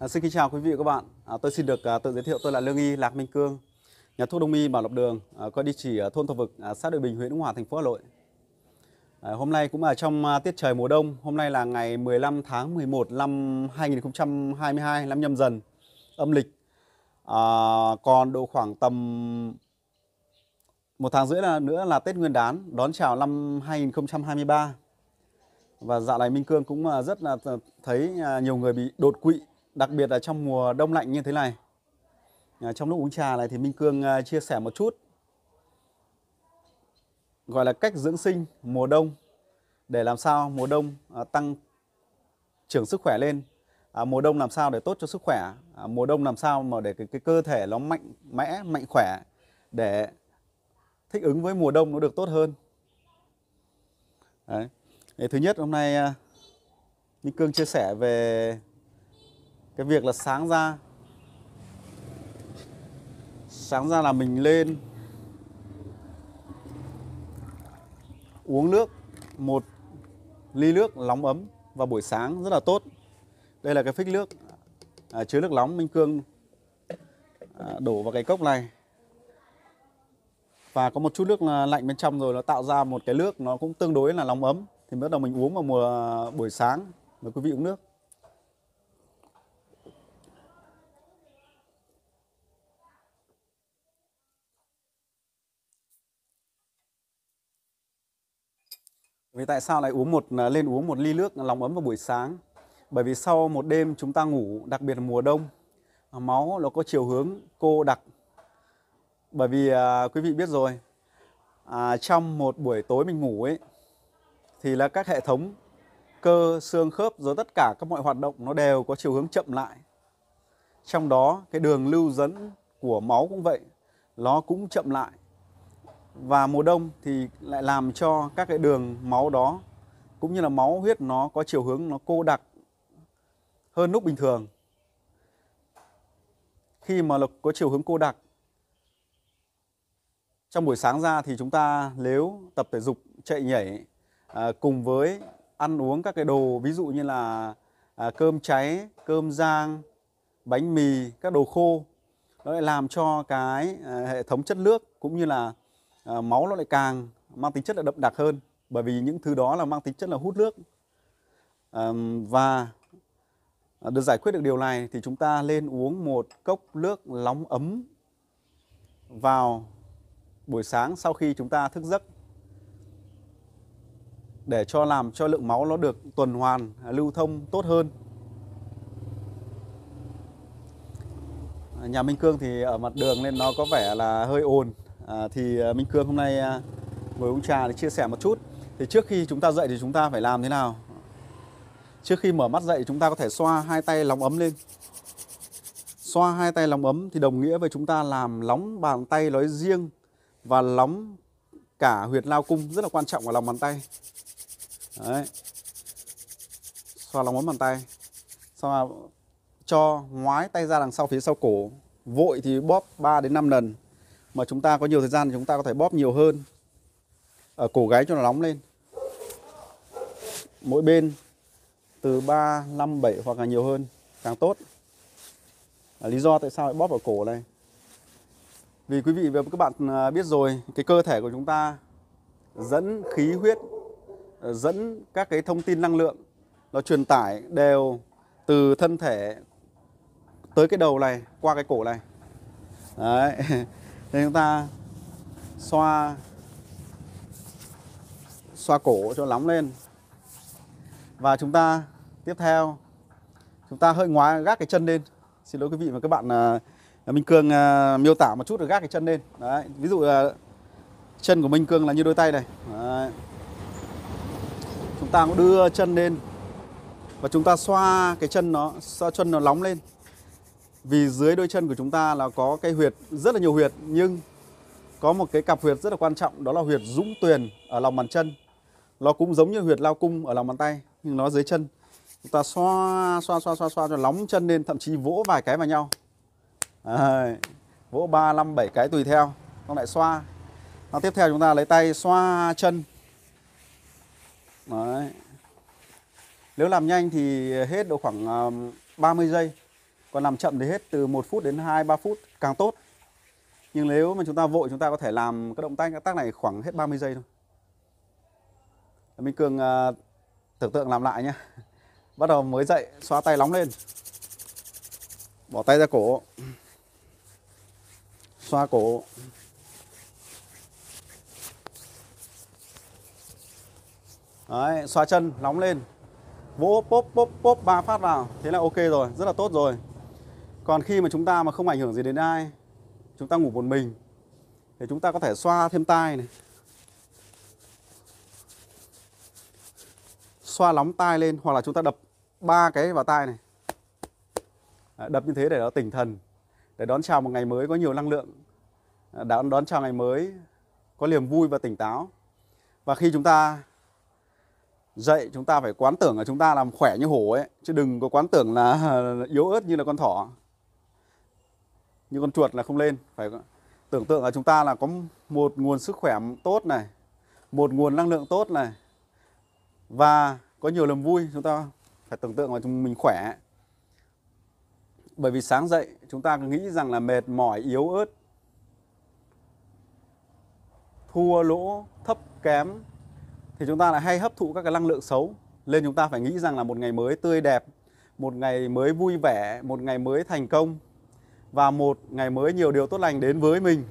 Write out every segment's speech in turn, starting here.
À, xin kính chào quý vị và các bạn. À, tôi xin được à, tự giới thiệu tôi là Lương Y Lạc Minh Cương, nhà thuốc đông y Bảo Lộc Đường, à, có địa chỉ ở thôn Thọ Vực, à, xã Đội Bình, huyện Ứng Hòa, thành phố Hà Nội. À, hôm nay cũng là trong à, tiết trời mùa đông. Hôm nay là ngày 15 tháng 11 năm 2022, năm nhâm dần, âm lịch. À, còn độ khoảng tầm một tháng rưỡi là nữa là Tết Nguyên Đán, đón chào năm 2023. Và dạo này Minh Cương cũng à, rất là thấy à, nhiều người bị đột quỵ đặc biệt là trong mùa đông lạnh như thế này à, trong lúc uống trà này thì Minh Cương à, chia sẻ một chút gọi là cách dưỡng sinh mùa đông để làm sao mùa đông à, tăng trưởng sức khỏe lên mùa đông làm sao để tốt cho sức khỏe mùa đông làm sao mà để cái, cái cơ thể nó mạnh mẽ mạnh khỏe để thích ứng với mùa đông nó được tốt hơn Đấy. thứ nhất hôm nay Minh Cương chia sẻ về cái việc là sáng ra sáng ra là mình lên uống nước một ly nước nóng ấm vào buổi sáng rất là tốt đây là cái phích nước à, chứa nước nóng minh cương à, đổ vào cái cốc này và có một chút nước lạnh bên trong rồi nó tạo ra một cái nước nó cũng tương đối là nóng ấm thì bắt đầu mình uống vào mùa à, buổi sáng mời quý vị uống nước vì tại sao lại uống một à, lên uống một ly nước lòng ấm vào buổi sáng? Bởi vì sau một đêm chúng ta ngủ, đặc biệt là mùa đông, à, máu nó có chiều hướng cô đặc. Bởi vì à, quý vị biết rồi, à, trong một buổi tối mình ngủ ấy thì là các hệ thống cơ xương khớp rồi tất cả các mọi hoạt động nó đều có chiều hướng chậm lại. Trong đó cái đường lưu dẫn của máu cũng vậy, nó cũng chậm lại và mùa đông thì lại làm cho các cái đường máu đó cũng như là máu huyết nó có chiều hướng nó cô đặc hơn lúc bình thường khi mà lực có chiều hướng cô đặc trong buổi sáng ra thì chúng ta nếu tập thể dục chạy nhảy à, cùng với ăn uống các cái đồ ví dụ như là à, cơm cháy cơm rang bánh mì các đồ khô nó lại làm cho cái à, hệ thống chất nước cũng như là Ờ, máu nó lại càng mang tính chất là đậm đặc hơn bởi vì những thứ đó là mang tính chất là hút nước và được giải quyết được điều này thì chúng ta lên uống một cốc nước nóng ấm vào buổi sáng sau khi chúng ta thức giấc để cho làm cho lượng máu nó được tuần hoàn lưu thông tốt hơn nhà Minh Cương thì ở mặt đường nên nó có vẻ là hơi ồn À, thì à, Minh Cương hôm nay ngồi à, uống trà để chia sẻ một chút thì trước khi chúng ta dậy thì chúng ta phải làm thế nào trước khi mở mắt dậy chúng ta có thể xoa hai tay lòng ấm lên xoa hai tay lòng ấm thì đồng nghĩa với chúng ta làm nóng bàn tay nói riêng và nóng cả huyệt lao cung rất là quan trọng ở lòng bàn tay đấy xoa lòng ấm bàn tay xong cho ngoái tay ra đằng sau phía sau cổ vội thì bóp 3 đến 5 lần mà chúng ta có nhiều thời gian thì chúng ta có thể bóp nhiều hơn ở ờ, cổ gáy cho nó nóng lên mỗi bên từ 3, 5, 7 hoặc là nhiều hơn càng tốt à, lý do tại sao lại bóp ở cổ này vì quý vị và các bạn à, biết rồi cái cơ thể của chúng ta dẫn khí huyết ờ, dẫn các cái thông tin năng lượng nó truyền tải đều từ thân thể tới cái đầu này qua cái cổ này Đấy. thì chúng ta xoa xoa cổ cho nóng lên và chúng ta tiếp theo chúng ta hơi ngoái gác cái chân lên xin lỗi quý vị và các bạn à, Minh Cương à, miêu tả một chút rồi gác cái chân lên đấy ví dụ là chân của Minh Cương là như đôi tay này đấy. chúng ta cũng đưa chân lên và chúng ta xoa cái chân nó xoa chân nó nóng lên vì dưới đôi chân của chúng ta là có cái huyệt rất là nhiều huyệt nhưng có một cái cặp huyệt rất là quan trọng đó là huyệt dũng tuyền ở lòng bàn chân nó cũng giống như huyệt lao cung ở lòng bàn tay nhưng nó dưới chân chúng ta xoa xoa xoa xoa xoa cho nóng chân lên thậm chí vỗ vài cái vào nhau à, vỗ ba năm bảy cái tùy theo xong lại xoa Đó, tiếp theo chúng ta lấy tay xoa chân Đấy. nếu làm nhanh thì hết độ khoảng 30 ờ, giây còn làm chậm thì hết từ 1 phút đến 2 3 phút càng tốt. Nhưng nếu mà chúng ta vội chúng ta có thể làm các động tác cái tác này khoảng hết 30 giây thôi. Minh Cường à, tưởng tượng làm lại nhé Bắt đầu mới dậy xóa tay nóng lên Bỏ tay ra cổ Xoa cổ Đấy, xoa chân nóng lên Vỗ pop pop pop ba phát vào Thế là ok rồi, rất là tốt rồi còn khi mà chúng ta mà không ảnh hưởng gì đến ai chúng ta ngủ một mình thì chúng ta có thể xoa thêm tai này xoa nóng tai lên hoặc là chúng ta đập ba cái vào tai này à, đập như thế để nó tỉnh thần để đón chào một ngày mới có nhiều năng lượng à, đón đón chào ngày mới có niềm vui và tỉnh táo và khi chúng ta dậy chúng ta phải quán tưởng là chúng ta làm khỏe như hổ ấy chứ đừng có quán tưởng là yếu ớt như là con thỏ như con chuột là không lên phải tưởng tượng là chúng ta là có một nguồn sức khỏe tốt này một nguồn năng lượng tốt này và có nhiều niềm vui chúng ta phải tưởng tượng là chúng mình khỏe bởi vì sáng dậy chúng ta cứ nghĩ rằng là mệt mỏi yếu ớt thua lỗ thấp kém thì chúng ta lại hay hấp thụ các cái năng lượng xấu nên chúng ta phải nghĩ rằng là một ngày mới tươi đẹp một ngày mới vui vẻ một ngày mới thành công và một ngày mới nhiều điều tốt lành đến với mình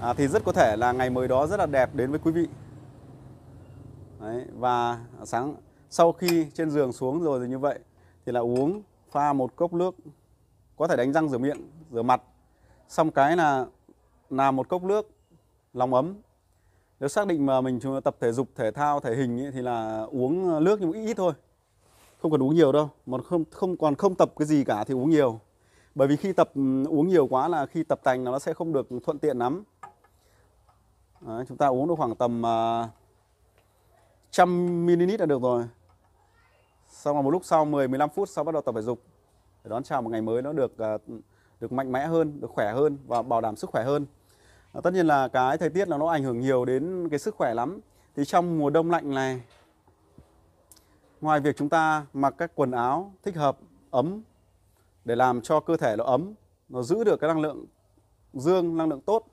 à, thì rất có thể là ngày mới đó rất là đẹp đến với quý vị Đấy, và sáng sau khi trên giường xuống rồi thì như vậy thì là uống pha một cốc nước có thể đánh răng rửa miệng rửa mặt xong cái là làm một cốc nước lòng ấm nếu xác định mà mình tập thể dục thể thao thể hình ấy, thì là uống nước nhưng ít ít thôi không cần uống nhiều đâu mà không không còn không tập cái gì cả thì uống nhiều bởi vì khi tập ừ, uống nhiều quá là khi tập tành nó sẽ không được thuận tiện lắm Đấy, chúng ta uống được khoảng tầm uh, à, 100 ml là được rồi xong là một lúc sau 10 15 phút sau bắt đầu tập thể dục để đón chào một ngày mới nó được uh, được mạnh mẽ hơn được khỏe hơn và bảo đảm sức khỏe hơn à, tất nhiên là cái thời tiết là nó ảnh hưởng nhiều đến cái sức khỏe lắm thì trong mùa đông lạnh này ngoài việc chúng ta mặc các quần áo thích hợp ấm để làm cho cơ thể nó ấm, nó giữ được cái năng lượng dương, năng lượng tốt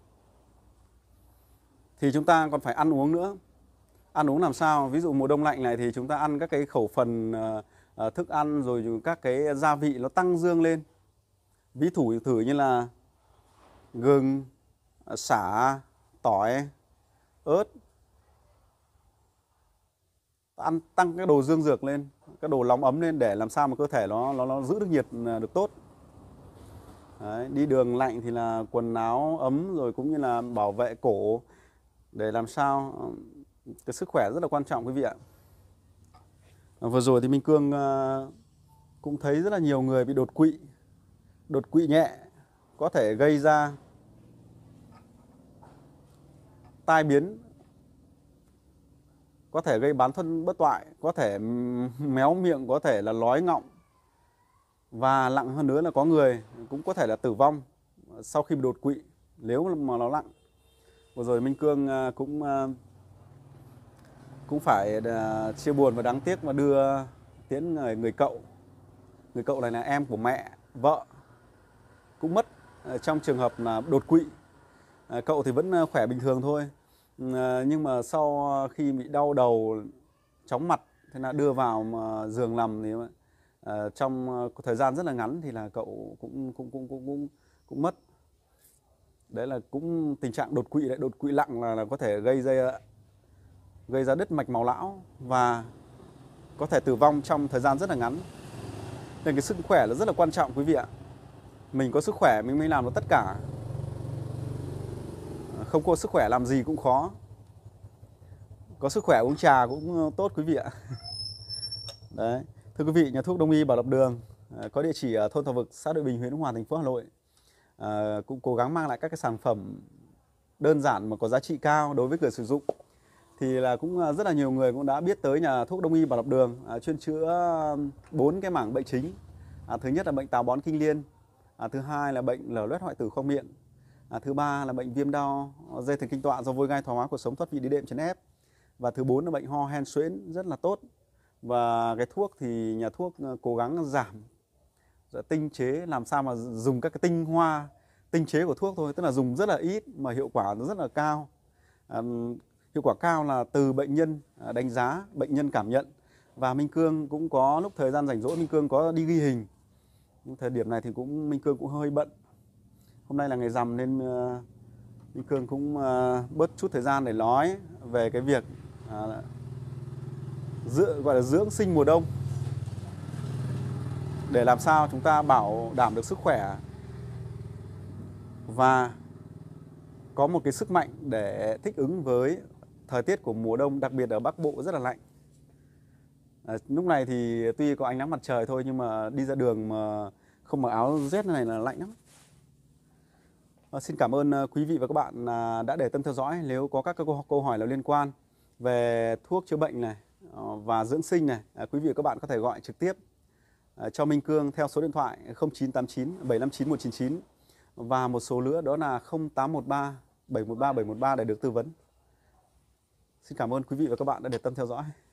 thì chúng ta còn phải ăn uống nữa. Ăn uống làm sao? Ví dụ mùa đông lạnh này thì chúng ta ăn các cái khẩu phần ờ, ờ, thức ăn rồi các cái gia vị nó tăng dương lên. Ví thủ thử như là gừng, xả, ờ, tỏi, ớt. Ăn tăng cái đồ dương dược lên các đồ nóng ấm lên để làm sao mà cơ thể nó nó, nó giữ được nhiệt à, được tốt Đấy, đi đường lạnh thì là quần áo ấm rồi cũng như là bảo vệ cổ để làm sao cái sức khỏe rất là quan trọng quý vị ạ à, vừa rồi thì Minh Cương à, cũng thấy rất là nhiều người bị đột quỵ đột quỵ nhẹ có thể gây ra tai biến có thể gây bán thân bất toại có thể méo miệng có thể là lói ngọng và nặng hơn nữa là có người cũng có thể là tử vong sau khi đột quỵ nếu mà nó nặng vừa rồi minh cương à, cũng à, cũng phải à, chia buồn và đáng tiếc mà đưa tiễn người người cậu người cậu này là em của mẹ vợ cũng mất trong trường hợp là đột quỵ cậu thì vẫn khỏe bình thường thôi Ờ, nhưng mà sau ờ, khi bị đau đầu chóng mặt thế là đưa vào giường nằm thì uh, trong thời gian rất là ngắn thì là cậu cũng cũng cũng cũng cũng, cũng mất đấy là cũng tình trạng đột quỵ đấy đột quỵ lặng là, là có thể gây ra gây ra đứt mạch máu não và có thể tử vong trong thời gian rất là ngắn nên cái sức khỏe là rất là quan trọng quý vị ạ mình có sức khỏe mình mới làm được tất cả không có sức khỏe làm gì cũng khó có sức khỏe uống trà cũng ờ, tốt quý vị ạ đấy thưa quý vị nhà thuốc đông y bảo lộc đường ờ, có địa chỉ ở thôn Thọ vực xã đội bình huyện hòa thành phố hà nội à, cũng cố gắng mang lại các cái sản phẩm đơn giản mà có giá trị cao đối với người sử dụng thì là cũng rất là nhiều người cũng đã biết tới nhà thuốc đông y bảo lộc đường à, chuyên chữa bốn cái mảng bệnh chính à, thứ nhất là bệnh táo bón kinh liên à, thứ hai là bệnh lở loét hoại tử khoang miệng à, thứ ba là bệnh viêm đau ờ, dây thần kinh tọa do vôi gai thoái hóa cuộc sống thoát vị đĩa đệm chấn ép và thứ bốn là bệnh ho hen suyễn rất là tốt và cái thuốc thì nhà thuốc ờ, cố gắng giảm dạ, tinh chế làm sao mà dùng các cái tinh hoa tinh chế của thuốc thôi tức là dùng rất là ít mà hiệu quả nó rất là cao à, hiệu quả cao là từ bệnh nhân à, đánh giá bệnh nhân cảm nhận và Minh Cương cũng có lúc thời gian rảnh rỗi Minh Cương có đi ghi hình thời điểm này thì cũng Minh Cương cũng hơi bận hôm nay là ngày rằm nên ờ, Minh Cương cũng ờ, bớt chút thời gian để nói về cái việc dưỡng, à, gọi là dưỡng sinh mùa đông để làm sao chúng ta bảo đảm được sức khỏe và có một cái sức mạnh để thích ứng với thời tiết của mùa đông đặc biệt ở Bắc Bộ rất là lạnh. À, lúc này thì tuy có ánh nắng mặt trời thôi nhưng mà đi ra đường mà không mặc áo rét này là lạnh lắm. Ờ, xin cảm ơn ờ, quý vị và các bạn à, đã để tâm theo dõi. Nếu có các câu hỏi là liên quan về thuốc chữa bệnh này ờ, và dưỡng sinh này, à, quý vị và các bạn có thể gọi trực tiếp à, cho Minh Cương theo số điện thoại 0989 759 199 và một số nữa đó là 0813 713 713 để được tư vấn. Xin cảm ơn quý vị và các bạn đã để tâm theo dõi.